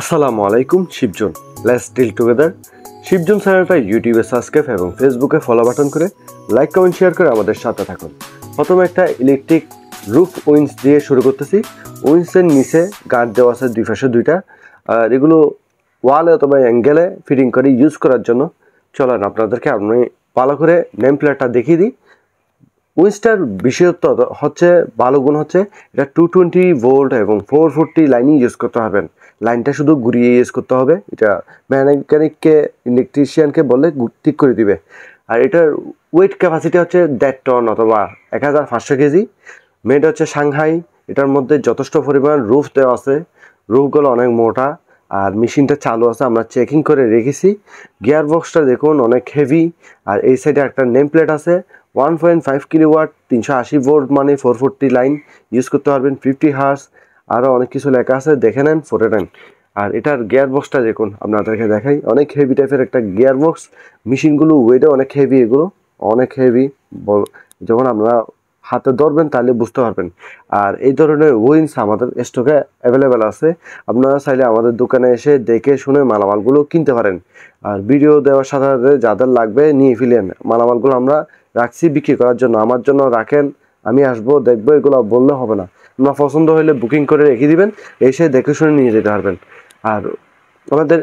আসসালামু আলাইকুম শিবজন লেটস ডিল টুগেদার শিবজন চ্যানেলটা ইউটিউবে সাবস্ক্রাইব এবং ফেসবুকে ফলো বাটন করে লাইক কমেন্ট শেয়ার করে আমাদের সাথে থাকুন প্রথমে একটা ইলেকট্রিক রুফ উইন্স দিয়ে শুরু করতেছি উইন্সের নিচে গাঁট দেওয়া আছে দুই পাশে দুইটা আর এগুলো ওয়ালে অথবা অ্যাঙ্গেলে ফিটিং করে ইউজ করার জন্য চলেন আপনাদেরকে আপনি ভালো করে নেম প্লেয়ারটা দেখিয়ে দিই উইন্সটার বিশেষত্ব হচ্ছে ভালো গুণ হচ্ছে এটা টু টোয়েন্টি ভোল্ট এবং ফোর ফোরটি লাইনই ইউজ করতে হবেন লাইনটা শুধু ঘুরিয়ে ইউজ করতে হবে এটা মেকানিককে ইলেকট্রিশিয়ানকে বলে ঠিক করে দিবে আর এটার ওয়েট ক্যাপাসিটি হচ্ছে দেড় টন অথবা এক হাজার পাঁচশো কেজি মেড হচ্ছে সাংহাই এটার মধ্যে যথেষ্ট পরিমাণ রুফ দেওয়া আছে রুফগুলো অনেক মোটা আর মেশিনটা চালু আছে আমরা চেকিং করে রেখেছি গিয়ার বক্সটা দেখুন অনেক হেভি আর এই সাইডে একটা নেম প্লেট আছে ওয়ান পয়েন্ট ফাইভ কিলোওয়াট তিনশো আশি ভোল্ট মানে ফোর ফোরটি লাইন ইউজ করতে পারবেন ফিফটি হার্স আরও অনেক কিছু লেখা আছে দেখে নেন ফোটে নেন আর এটার গিয়ার বক্সটা দেখুন আপনাদেরকে দেখাই অনেক হেভি টাইপের একটা গিয়ার বক্স মেশিনগুলো ওয়েটে অনেক হেভি এগুলো অনেক হেভি যখন আপনারা হাতে ধরবেন তাহলে বুঝতে পারবেন আর এই ধরনের উইন্স আমাদের স্টকে অ্যাভেলেবেল আছে আপনারা চাইলে আমাদের দোকানে এসে দেখে শুনে মালামালগুলো কিনতে পারেন আর ভিডিও দেওয়ার সাথে সাথে যাদের লাগবে নিয়ে ফেলেন মালামালগুলো আমরা রাখছি বিক্রি করার জন্য আমার জন্য রাখেন আমি আসবো দেখবো এগুলো বললে হবে না বা পছন্দ হলে বুকিং করে রেখে দিবেন এসে দেখে শুনে নিয়ে যেতে পারবেন আর আমাদের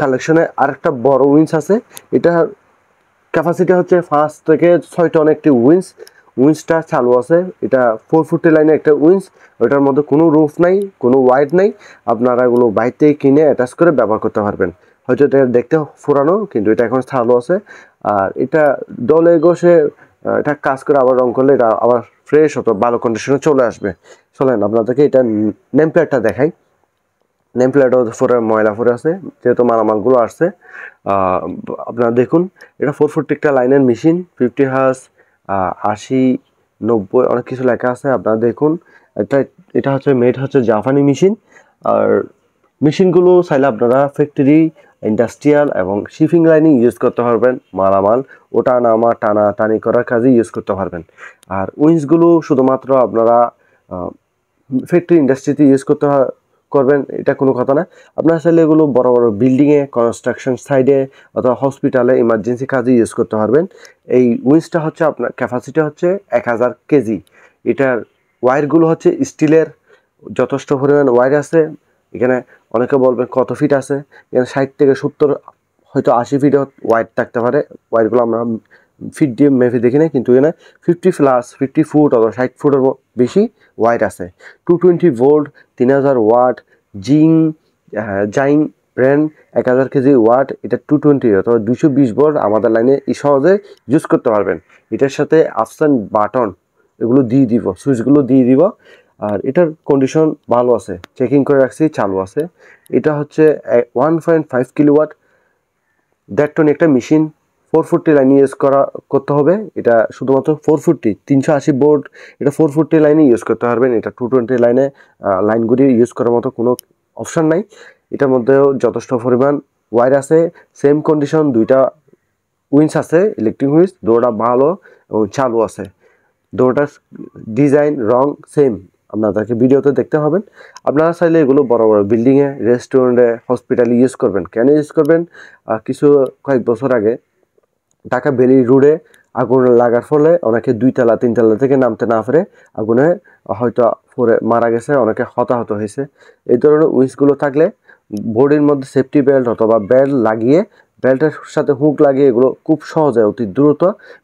কালেকশনে আরেকটা বড় উইন্স আছে এটা ক্যাপাসিটি হচ্ছে পাঁচ থেকে ছয় টন একটি উইন্স উইন্সটা চালু আছে এটা ফোর ফুটি লাইনে একটা উইন্স ওটার মধ্যে কোনো রুফ নাই কোনো ওয়াইড নাই আপনারা এগুলো বাইর থেকে কিনে অ্যাটাচ করে ব্যবহার করতে পারবেন হয়তো এটা দেখতে ফোরানো কিন্তু এটা এখন চালু আছে আর এটা দলে গোসে এটা কাজ করে আবার রং করলে এটা আবার ফ্রেশ অত ভালো কন্ডিশনে চলে আসবে চলেন আপনাদেরকে এটা নেম প্লেটটা দেখাই নেম প্লেটও ফোরে ময়লা ফোরে আছে যেহেতু মালামালগুলো আসছে আপনারা দেখুন এটা ফোর ফোর টিকটা লাইনের মেশিন ফিফটি হাস আশি নব্বই অনেক কিছু লেখা আছে আপনারা দেখুন এটা এটা হচ্ছে মেড হচ্ছে জাপানি মেশিন আর মেশিনগুলো চাইলে আপনারা ফ্যাক্টরি ইন্ডাস্ট্রিয়াল এবং শিপিং লাইনিং ইউজ করতে পারবেন মালামাল ওটা নামা টানা টানি করার কাজে ইউজ করতে পারবেন আর উইন্সগুলো শুধুমাত্র আপনারা ফ্যাক্টরি ইন্ডাস্ট্রিতে ইউজ করতে করবেন এটা কোনো কথা না আপনারা চাইলে এগুলো বড় বড় বিল্ডিংয়ে কনস্ট্রাকশন সাইডে অথবা হসপিটালে ইমার্জেন্সি কাজে ইউজ করতে পারবেন এই উইন্সটা হচ্ছে আপনার ক্যাপাসিটি হচ্ছে এক হাজার কেজি এটার ওয়ারগুলো হচ্ছে স্টিলের যথেষ্ট পরিমাণ ওয়ার আছে এখানে অনেকে বলবেন কত ফিট আছে এখানে ষাট থেকে সত্তর হয়তো আশি ফিট ওয়াইড থাকতে পারে ওয়াইডগুলো আমরা ফিট দিয়ে মেপে দেখি না কিন্তু এখানে ফিফটি প্লাস ফিফটি ফুট অথবা ষাট ফুটের বেশি ওয়াইড আছে টু টোয়েন্টি ভোল্ট তিন হাজার ওয়াট জিং জাইং ব্র্যান্ড এক হাজার কেজি ওয়াট এটা টু টোয়েন্টি অথবা দুশো বিশ ভোল্ট আমাদের লাইনে সহজে ইউজ করতে পারবেন এটার সাথে আফসান বাটন এগুলো দিয়ে দিব সুইচগুলো দিয়ে দিব আর এটার কন্ডিশন ভালো আছে চেকিং করে রাখছি চালু আছে এটা হচ্ছে ওয়ান পয়েন্ট ফাইভ কিলোওয়াট দেড় টন একটা machine four forty line use করা করতে হবে এটা শুধুমাত্র ফোর ফোরটি তিনশো আশি বোর্ড এটা ফোর ফোরটি লাইনে ইউজ করতে পারবেন এটা টু টোয়েন্টি লাইনে লাইনগুলি ইউজ করার মতো কোনো অপশান নাই এটার মধ্যেও যথেষ্ট পরিমাণ ওয়ার আছে সেম কন্ডিশন দুইটা উইন্স আছে ইলেকট্রিক উইন্স দৌড়টা ভালো এবং চালু আছে দৌড়টার ডিজাইন রং সেম আপনাদেরকে ভিডিওতে দেখতে হবেন আপনারা চাইলে এগুলো বড় বড় বিল্ডিংয়ে রেস্টুরেন্টে হসপিটালে ইউজ করবেন কেন ইউজ করবেন কিছু কয়েক বছর আগে ঢাকা ভ্যালি রোডে আগুন লাগার ফলে অনেকে দুইতলা তিনতলা থেকে নামতে না পারে আগুনে হয়তো পরে মারা গেছে অনেকে হতাহত হয়েছে এই ধরনের উইন্সগুলো থাকলে বডির মধ্যে সেফটি বেল্ট অথবা বেল্ট লাগিয়ে বেল্টের সাথে হুক লাগিয়ে এগুলো খুব সহজে অতি দ্রুত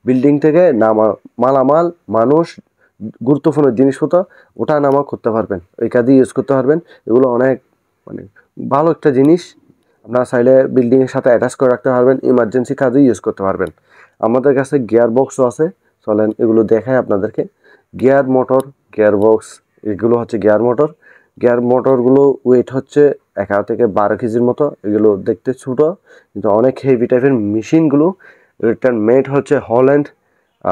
বিল্ডিং থেকে নামা মালামাল মানুষ গুরুত্বপূর্ণ হতো ওটা নামা করতে পারবেন ওই কাজে ইউজ করতে পারবেন এগুলো অনেক মানে ভালো একটা জিনিস আপনার চাইলে বিল্ডিংয়ের সাথে অ্যাটাচ করে রাখতে পারবেন ইমার্জেন্সি কাজে ইউজ করতে পারবেন আমাদের কাছে গিয়ার বক্সও আছে চলেন এগুলো দেখায় আপনাদেরকে গিয়ার মোটর গিয়ার বক্স এগুলো হচ্ছে গিয়ার মোটর গিয়ার মোটরগুলো ওয়েট হচ্ছে এগারো থেকে বারো কেজির মতো এগুলো দেখতে ছোটো কিন্তু অনেক হেভি টাইপের মেশিনগুলো রিটার্ন মেড হচ্ছে হল্যান্ড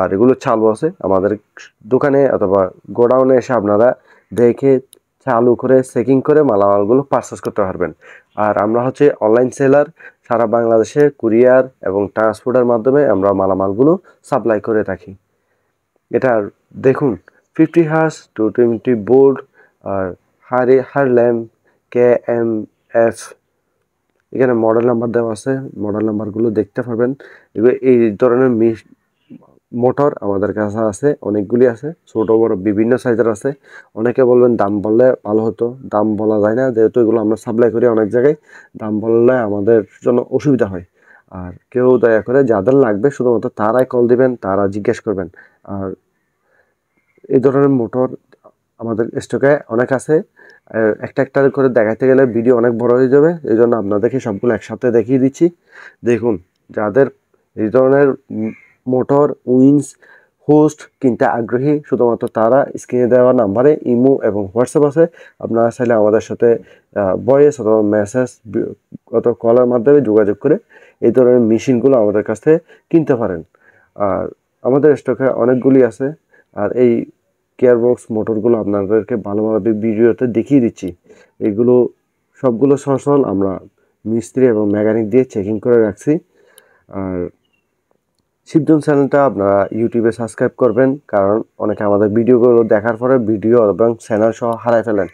আর এগুলো চালু আছে আমাদের দোকানে অথবা গোডাউনে এসে আপনারা দেখে চালু করে চেকিং করে মালামালগুলো পারচেস করতে পারবেন আর আমরা হচ্ছে অনলাইন সেলার সারা বাংলাদেশে কুরিয়ার এবং ট্রান্সপোর্টের মাধ্যমে আমরা মালামালগুলো সাপ্লাই করে থাকি এটা দেখুন fifty hertz two twenty board আর হারে হারল্যাম কে এম এফ এখানে মডেল নাম্বার দেওয়া আছে মডেল নাম্বারগুলো দেখতে পারবেন এগুলো এই ধরনের মোটর আমাদের কাছে আছে অনেকগুলি আছে ছোট বড় বিভিন্ন সাইজের আছে অনেকে বলবেন দাম বললে ভালো হতো দাম বলা যায় না যেহেতু এগুলো আমরা সাপ্লাই করি অনেক জায়গায় দাম বললে আমাদের জন্য অসুবিধা হয় আর কেউ দয়া করে যাদের লাগবে শুধুমাত্র তারাই কল দিবেন তারা জিজ্ঞেস করবেন আর এই ধরনের মোটর আমাদের স্টকে অনেক আছে একটা একটা করে দেখাতে গেলে ভিডিও অনেক বড় হয়ে যাবে এই জন্য আপনাদেরকে সবগুলো একসাথে দেখিয়ে দিচ্ছি দেখুন যাদের এই ধরনের মোটর উইন্স হোস্ট কিনতে আগ্রহী শুধুমাত্র তারা স্ক্রিনে দেওয়া নাম্বারে ইমো এবং হোয়াটসঅ্যাপ আছে আপনারা চাইলে আমাদের সাথে ভয়েস অথবা মেসেজ অথবা কলের মাধ্যমে যোগাযোগ করে এই ধরনের মেশিনগুলো আমাদের কাছ থেকে কিনতে পারেন আর আমাদের স্টকে অনেকগুলি আছে আর এই কেয়ারবক্স মোটরগুলো আপনাদেরকে ভালোভাবে ভিডিওতে দেখিয়ে দিচ্ছি এগুলো সবগুলো সসল আমরা মিস্ত্রি এবং মেকানিক দিয়ে চেকিং করে রাখছি আর শিবজন চ্যানেলটা আপনারা ইউটিউবে সাবস্ক্রাইব করবেন কারণ অনেকে আমাদের ভিডিওগুলো দেখার পরে ভিডিও এবং চ্যানেল সহ হারাই ফেলেন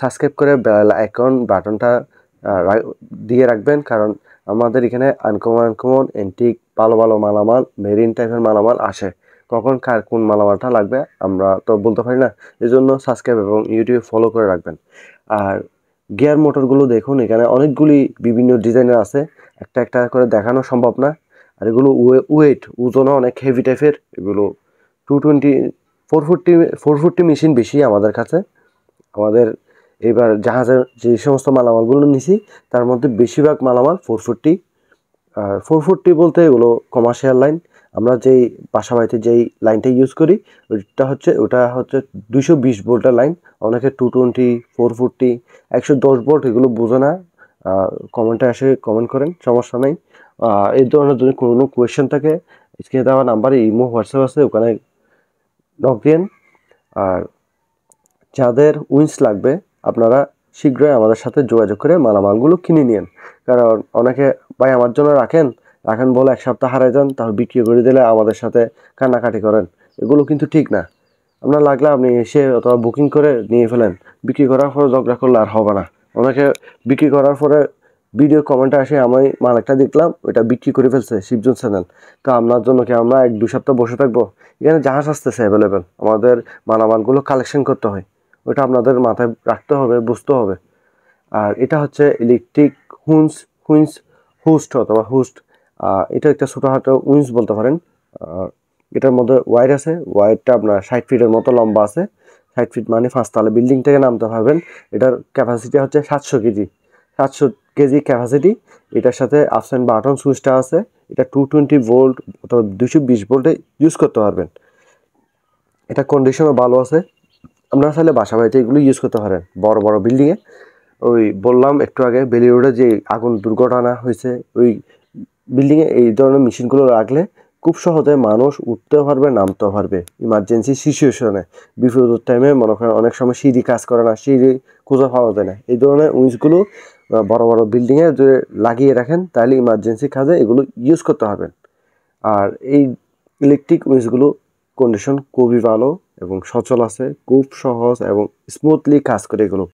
সাবস্ক্রাইব করে বেল আইকন বাটনটা দিয়ে রাখবেন কারণ আমাদের এখানে আনকমন আনকমন এন্টিক ভালো ভালো মালামাল মেরিন টাইপের মালামাল আসে কখন কার কোন মালামালটা লাগবে আমরা তো বলতে পারি না এজন্য সাবস্ক্রাইব এবং ইউটিউবে ফলো করে রাখবেন আর গিয়ার মোটরগুলো দেখুন এখানে অনেকগুলি বিভিন্ন ডিজাইনের আছে একটা একটা করে দেখানো সম্ভব না আর এগুলো ওয়েট ওজনও অনেক হেভি টাইপের এগুলো two twenty four forty four forty machine বেশি আমাদের কাছে আমাদের এবার জাহাজের যে সমস্ত মালামালগুলো নিছি তার মধ্যে বেশিরভাগ মালামাল ফোর ফোরটি আর ফোর ফোরটি বলতে এগুলো কমার্শিয়াল লাইন আমরা যেই বাসা বাড়িতে যেই লাইনটা ইউজ করি ওইটা হচ্ছে ওটা হচ্ছে দুইশো বিশ ভোল্টের লাইন অনেকে টু টোয়েন্টি ফোর ফোরটি একশো দশ ভোল্ট এগুলো বোঝো না কমেন্টে এসে কমেন্ট করেন সমস্যা নেই এই ধরনের যদি কোনো কোয়েশ্চেন থাকে স্ক্রিনে দেওয়া নাম্বারে ইমো হোয়াটসঅ্যাপ আছে ওখানে নক দিন আর যাদের উইন্স লাগবে আপনারা শীঘ্রই আমাদের সাথে যোগাযোগ করে মালামালগুলো কিনে নিন কারণ অনেকে ভাই আমার জন্য রাখেন রাখেন বলে এক সপ্তাহ হারাই যান তাহলে বিক্রি করে দিলে আমাদের সাথে কান্নাকাটি করেন এগুলো কিন্তু ঠিক না আপনার লাগলে আপনি এসে অথবা বুকিং করে নিয়ে ফেলেন বিক্রি করার পর ঝগড়া করলে আর হবে না ওনাকে বিক্রি করার পরে ভিডিও কমেন্টে আসে আমি মাল একটা দেখলাম ওটা বিক্রি করে ফেলছে শিবজন চ্যানেল তো আপনার জন্য কি আমরা এক দু সপ্তাহ বসে থাকবো এখানে জাহাজ আসতেছে অ্যাভেলেবেল আমাদের মালামালগুলো কালেকশন করতে হয় ওটা আপনাদের মাথায় রাখতে হবে বুঝতে হবে আর এটা হচ্ছে ইলেকট্রিক হুইন্স হুইন্স হুস্ট অথবা হুস্ট এটা একটা ছোটোখাটো উইন্স বলতে পারেন এটার মধ্যে ওয়ার আছে ওয়ারটা আপনার ষাট ফিটের মতো লম্বা আছে ষাট ফিট মানে পাঁচতলা বিল্ডিং বিল্ডিংটাকে নামতে পারবেন এটার ক্যাপাসিটি হচ্ছে সাতশো কেজি সাতশো কেজি ক্যাপাসিটি এটার সাথে আপসেন বাটন সুইচটা আছে এটা টু টোয়েন্টি ভোল্ট অথবা দুশো বিশ ভোল্টে ইউজ করতে পারবেন এটা কন্ডিশনও ভালো আছে আপনারা চাইলে বাসা বাড়িতে এগুলো ইউজ করতে পারেন বড় বড় বিল্ডিংয়ে ওই বললাম একটু আগে বেলি রোডে যে আগুন দুর্ঘটনা হয়েছে ওই বিল্ডিংয়ে এই ধরনের মেশিনগুলো রাখলে খুব সহজে মানুষ উঠতেও পারবে নামতেও পারবে ইমার্জেন্সি সিচুয়েশনে বিপদের টাইমে মনে করেন অনেক সময় সিঁড়ি কাজ করে না সিঁড়ি খুঁজে পাওয়া যায় না এই ধরনের উইন্সগুলো বড় বড় বিল্ডিংয়ে যদি লাগিয়ে রাখেন তাহলে ইমার্জেন্সি কাজে এগুলো ইউজ করতে হবে আর এই ইলেকট্রিক উইন্সগুলো কন্ডিশন খুবই ভালো এবং সচল আছে খুব সহজ এবং স্মুথলি কাজ করে এগুলো